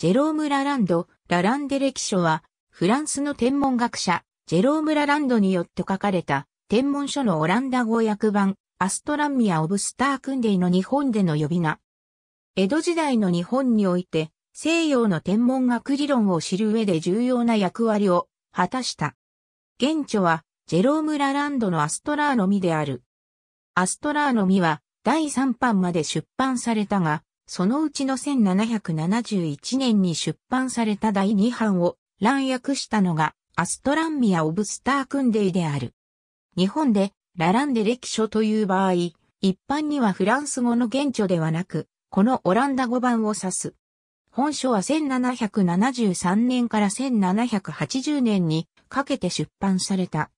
ジェローム・ラランド、ラランデ歴書は、フランスの天文学者、ジェローム・ラランドによって書かれた、天文書のオランダ語訳版、アストランミア・オブスター・クンデイの日本での呼び名。江戸時代の日本において、西洋の天文学理論を知る上で重要な役割を果たした。現著は、ジェローム・ラランドのアストラーノミである。アストラーノミは、第3版まで出版されたが、そのうちの1771年に出版された第2版を乱訳したのがアストランミア・オブスター・クンデイである。日本でラランデ歴書という場合、一般にはフランス語の原著ではなく、このオランダ語版を指す。本書は1773年から1780年にかけて出版された。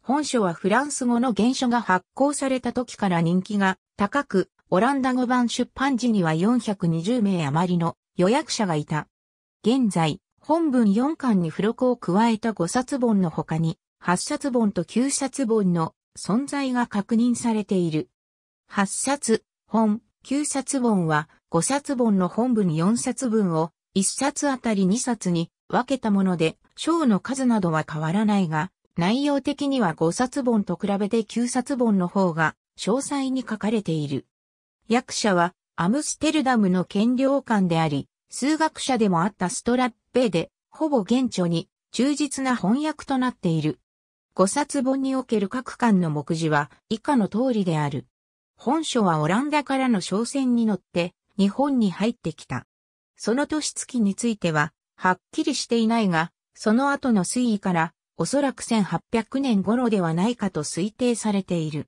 本書はフランス語の原書が発行された時から人気が高く、オランダ語版出版時には420名余りの予約者がいた。現在、本文4巻に付録を加えた5冊本の他に、8冊本と9冊本の存在が確認されている。8冊本、9冊本は5冊本の本文4冊分を1冊あたり2冊に分けたもので、章の数などは変わらないが、内容的には5冊本と比べて9冊本の方が詳細に書かれている。役者はアムステルダムの権領官であり、数学者でもあったストラッペで、ほぼ現著に忠実な翻訳となっている。五冊本における各巻の目次は以下の通りである。本書はオランダからの商船に乗って日本に入ってきた。その年月についてははっきりしていないが、その後の推移からおそらく1800年頃ではないかと推定されている。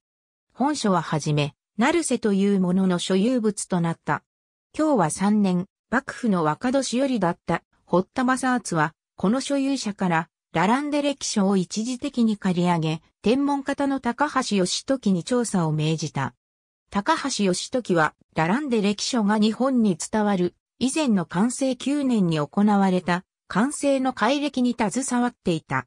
本書ははじめ、成瀬というものの所有物となった。今日は3年、幕府の若年寄りだった堀田正厚は、この所有者からラランデ歴書を一時的に借り上げ、天文方の高橋義時に調査を命じた。高橋義時は、ラランデ歴書が日本に伝わる、以前の完成9年に行われた、完成の改歴に携わっていた。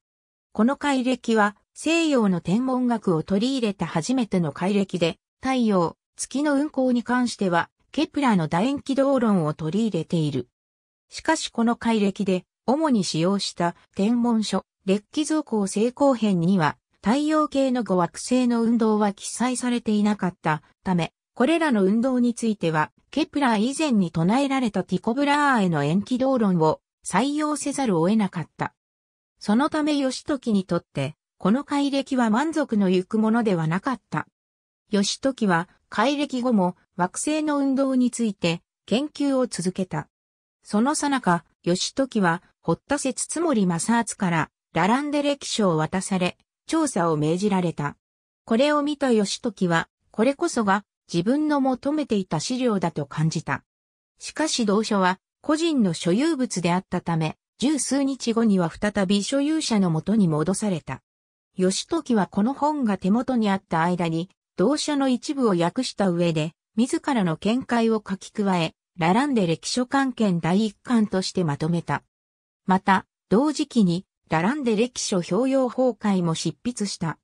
この改歴は、西洋の天文学を取り入れた初めての改歴で、太陽、月の運行に関しては、ケプラの楕円軌道論を取り入れている。しかしこの改歴で、主に使用した天文書、列記造行成功編には、太陽系の五惑星の運動は記載されていなかったため、これらの運動については、ケプラー以前に唱えられたティコブラーへの延期道論を採用せざるを得なかった。そのため義時にとって、この改歴は満足のゆくものではなかった。義時は、改暦後も惑星の運動について研究を続けた。そのさなか、義時は、堀田節マサ正厚から、ラランデ歴書を渡され、調査を命じられた。これを見た義時は、これこそが自分の求めていた資料だと感じた。しかし同書は、個人の所有物であったため、十数日後には再び所有者のもとに戻された。義時はこの本が手元にあった間に、同書の一部を訳した上で、自らの見解を書き加え、ラランで歴書関係第一巻としてまとめた。また、同時期に、ラランで歴書表用崩壊も執筆した。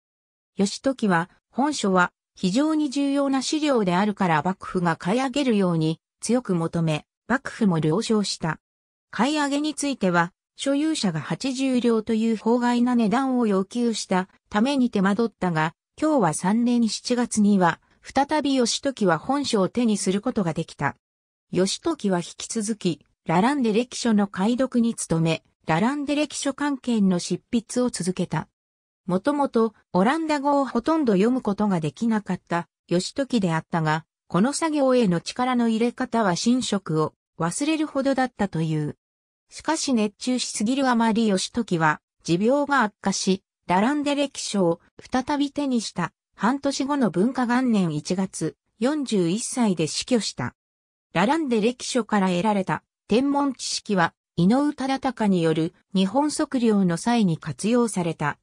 義時は、本書は非常に重要な資料であるから幕府が買い上げるように強く求め、幕府も了承した。買い上げについては、所有者が80両という法外な値段を要求したために手間取ったが、今日は3年7月には、再び義時は本書を手にすることができた。義時は引き続き、ラランデ歴書の解読に努め、ラランデ歴書関係の執筆を続けた。もともと、オランダ語をほとんど読むことができなかった、義時であったが、この作業への力の入れ方は新食を忘れるほどだったという。しかし熱中しすぎるあまり義時は、持病が悪化し、ラランデ歴賞、再び手にした、半年後の文化元年1月、41歳で死去した。ラランデ歴書から得られた天文知識は、井上忠敬による日本測量の際に活用された。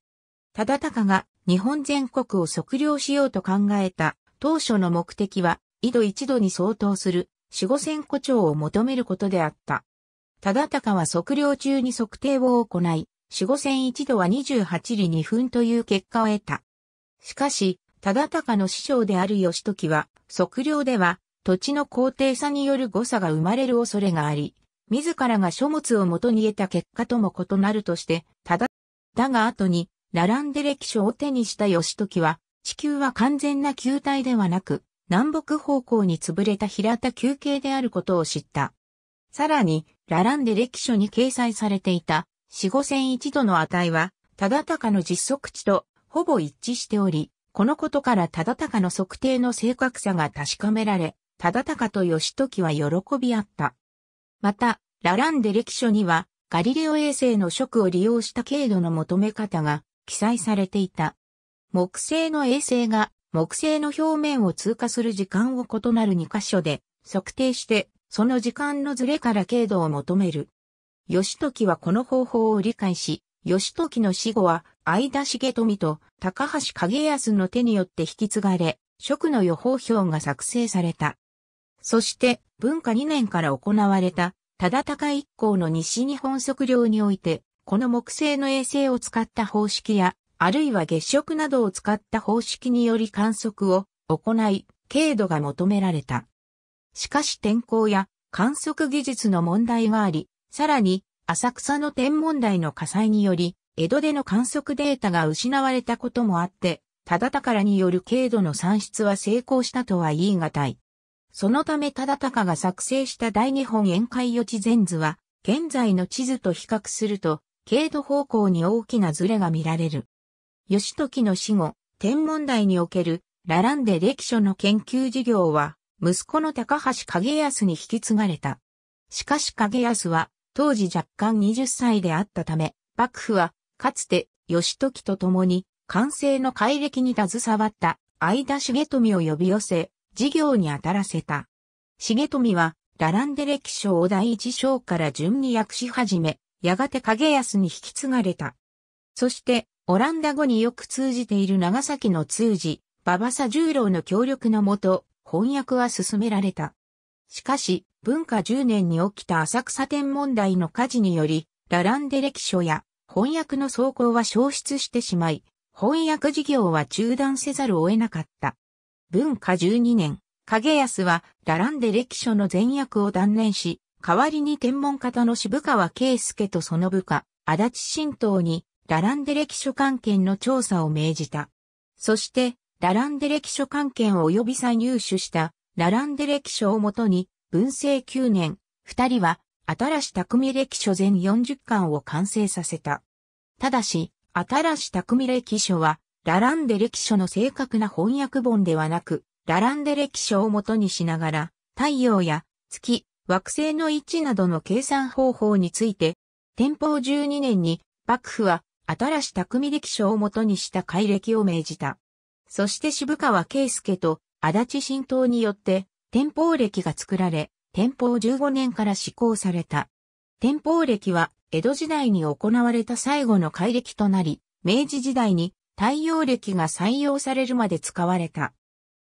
忠敬が日本全国を測量しようと考えた当初の目的は、緯度一度に相当する四五千個長を求めることであった。忠敬は測量中に測定を行い、四五戦一度は28里2分という結果を得た。しかし、忠敬の師匠である義時は、測量では、土地の高低差による誤差が生まれる恐れがあり、自らが書物を元に得た結果とも異なるとして、ただ、だが後に、並んで歴書を手にした義時は、地球は完全な球体ではなく、南北方向に潰れた平田球形であることを知った。さらに、ラランデ歴書に掲載されていた四五線一度の値は、たた高の実測値とほぼ一致しており、このことからたた高の測定の正確さが確かめられ、たた高と義時は喜び合った。また、ラランデ歴書には、ガリレオ衛星の職を利用した軽度の求め方が記載されていた。木星の衛星が木星の表面を通過する時間を異なる2箇所で測定して、その時間のずれから軽度を求める義時はこの方法を理解し、義時の死後は、相田重富と高橋景康の手によって引き継がれ、職の予報表が作成された。そして、文化2年から行われた、忠高一行の西日本測量において、この木製の衛星を使った方式や、あるいは月食などを使った方式により観測を行い、軽度が求められた。しかし天候や観測技術の問題があり、さらに、浅草の天文台の火災により、江戸での観測データが失われたこともあって、忠宝による軽度の算出は成功したとは言い難い。そのため忠宝が作成した大日本宴会予知全図は、現在の地図と比較すると、軽度方向に大きなズレが見られる。義時の死後、天文台における、ラランデ歴書の研究事業は、息子の高橋景康に引き継がれた。しかし景康は、当時若干20歳であったため、幕府は、かつて、義時と共に、完成の改暦に携わった、相田重富を呼び寄せ、事業に当たらせた。重富は、ラランデ歴書を第一章から順に訳し始め、やがて影安に引き継がれた。そして、オランダ語によく通じている長崎の通詞、馬場佐十郎の協力のもと、翻訳は進められた。しかし、文化10年に起きた浅草天文台の火事により、ラランデ歴書や翻訳の走行は消失してしまい、翻訳事業は中断せざるを得なかった。文化12年、影安はラランデ歴書の全役を断念し、代わりに天文方の渋川圭介とその部下、足立新党に、ラランデ歴書関係の調査を命じた。そして、ラランデ歴書関係及び再入手したラランデ歴書をもとに、文政9年、二人は、新し匠歴書全40巻を完成させた。ただし、新し匠歴書は、ラランデ歴書の正確な翻訳本ではなく、ラランデ歴書をもとにしながら、太陽や月、惑星の位置などの計算方法について、天保12年に幕府は新し匠歴書をもとにした改歴を命じた。そして渋川圭介と足立新党によって、天保歴が作られ、天保15年から施行された。天保歴は、江戸時代に行われた最後の改歴となり、明治時代に太陽歴が採用されるまで使われた。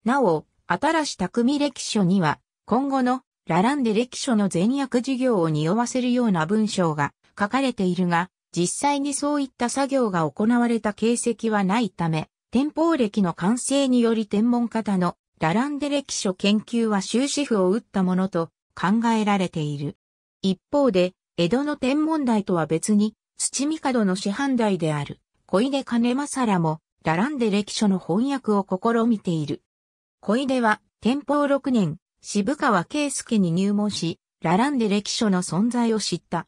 なお、新し匠歴書には、今後のラランデ歴書の前訳事業を匂わせるような文章が書かれているが、実際にそういった作業が行われた形跡はないため、天保歴の完成により天文方のラランデ歴書研究は終止符を打ったものと考えられている。一方で、江戸の天文台とは別に、土帝の師範代である小出兼らも、ラランデ歴書の翻訳を試みている。小出は、天保6年、渋川圭介に入門し、ラランデ歴書の存在を知った。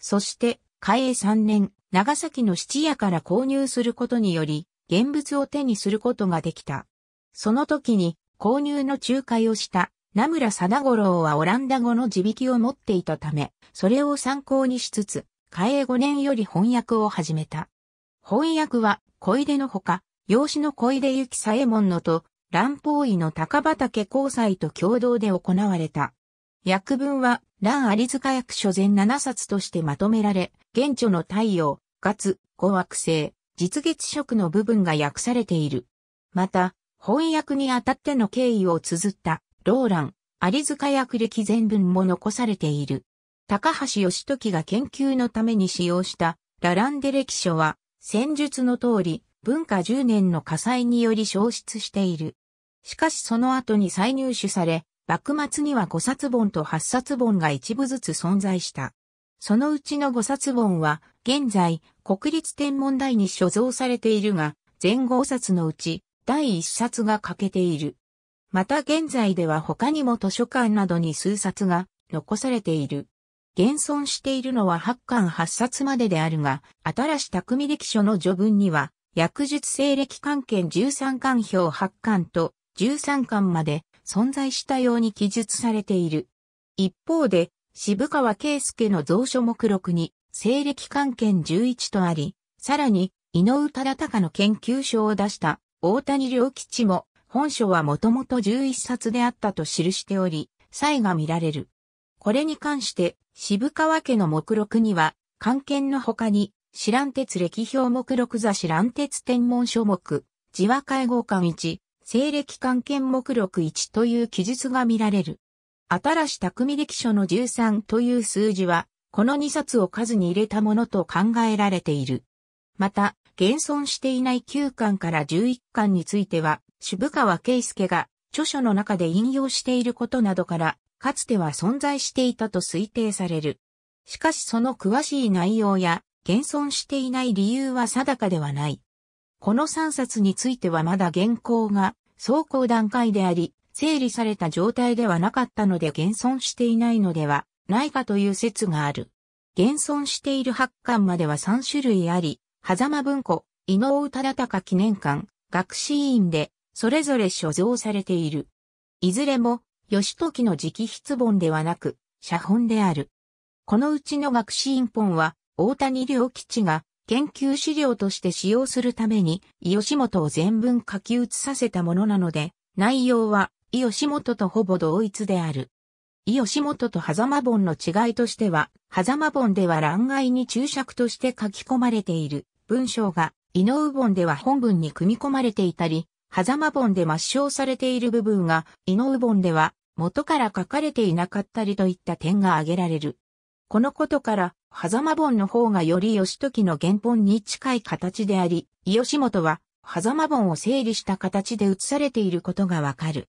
そして、嘉永3年、長崎の七夜から購入することにより、現物を手にすることができた。その時に、購入の仲介をした名村貞五郎はオランダ語の字引きを持っていたため、それを参考にしつつ、開営5年より翻訳を始めた。翻訳は、小出のほか、養子の小出幸左衛門のと、乱邦医の高畑光斎と共同で行われた。訳文は、乱有塚役所全7冊としてまとめられ、現著の太陽、月、五惑星、実月色の部分が訳されている。また、翻訳にあたっての経緯を綴った、ローラン、有塚役歴全文も残されている。高橋義時が研究のために使用したラランデ歴書は、戦術の通り、文化10年の火災により消失している。しかしその後に再入手され、幕末には5冊本と8冊本が一部ずつ存在した。そのうちの5冊本は、現在、国立天文台に所蔵されているが、全5冊のうち、第一冊が欠けている。また現在では他にも図書館などに数冊が残されている。現存しているのは8巻8冊までであるが、新し匠歴書の序文には、薬術西暦関係13巻表8巻と13巻まで存在したように記述されている。一方で、渋川圭介の蔵書目録に、西暦関係11とあり、さらに、井上忠隆の研究書を出した大谷良吉も、本書はもともと11冊であったと記しており、差が見られる。これに関して、渋川家の目録には、関係の他に、知覧鉄歴表目録座知覧鉄天文書目、自和会合館1、西暦関係目録1という記述が見られる。新し匠歴書の13という数字は、この2冊を数に入れたものと考えられている。また、現存していない9巻から11巻については、渋川圭介が著書の中で引用していることなどから、かつては存在していたと推定される。しかしその詳しい内容や、現存していない理由は定かではない。この3冊についてはまだ原稿が走行段階であり、整理された状態ではなかったので現存していないのではないかという説がある。現存している8巻までは3種類あり、狭間文庫、伊能忠敬記念館、学士院で、それぞれ所蔵されている。いずれも、義時の直筆本ではなく、写本である。このうちの学士院本は、大谷良吉が、研究資料として使用するために、吉本を全文書き写させたものなので、内容は、吉本とほぼ同一である。吉本と狭間本の違いとしては、狭間本では欄外に注釈として書き込まれている文章が、井上本では本文に組み込まれていたり、狭間本で抹消されている部分が、井上本では元から書かれていなかったりといった点が挙げられる。このことから、狭間本の方がより義時の原本に近い形であり、吉本は、狭間本を整理した形で写されていることがわかる。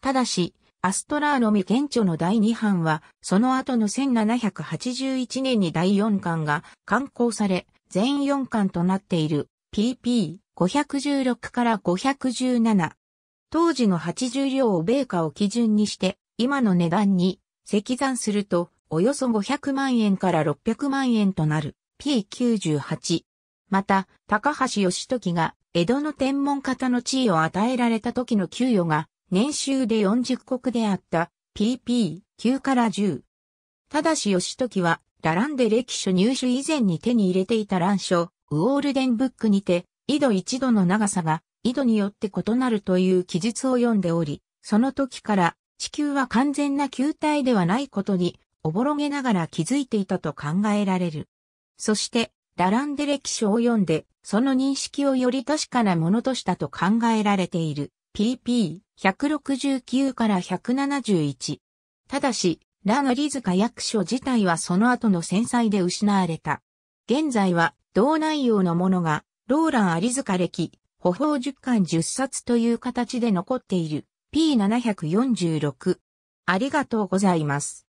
ただし、アストラーノミ現著の第2版は、その後の1781年に第4巻が刊行され、全4巻となっている PP516 から517。当時の80両を米価を基準にして、今の値段に積算すると、およそ500万円から600万円となる P98。また、高橋義時が江戸の天文方の地位を与えられた時の給与が年収で40国であった PP9 から10。ただし義時はラランデ歴書入手以前に手に入れていた乱書、ウォールデンブックにて、緯度一度の長さが、緯度によって異なるという記述を読んでおり、その時から地球は完全な球体ではないことに、おぼろげながら気づいていたと考えられる。そして、ラランデ歴書を読んで、その認識をより確かなものとしたと考えられている。pp169 から171。ただし、ラノリズカ役所自体はその後の戦災で失われた。現在は同内容のものがローランアリズカ歴、歩法十巻十冊という形で残っている P746。ありがとうございます。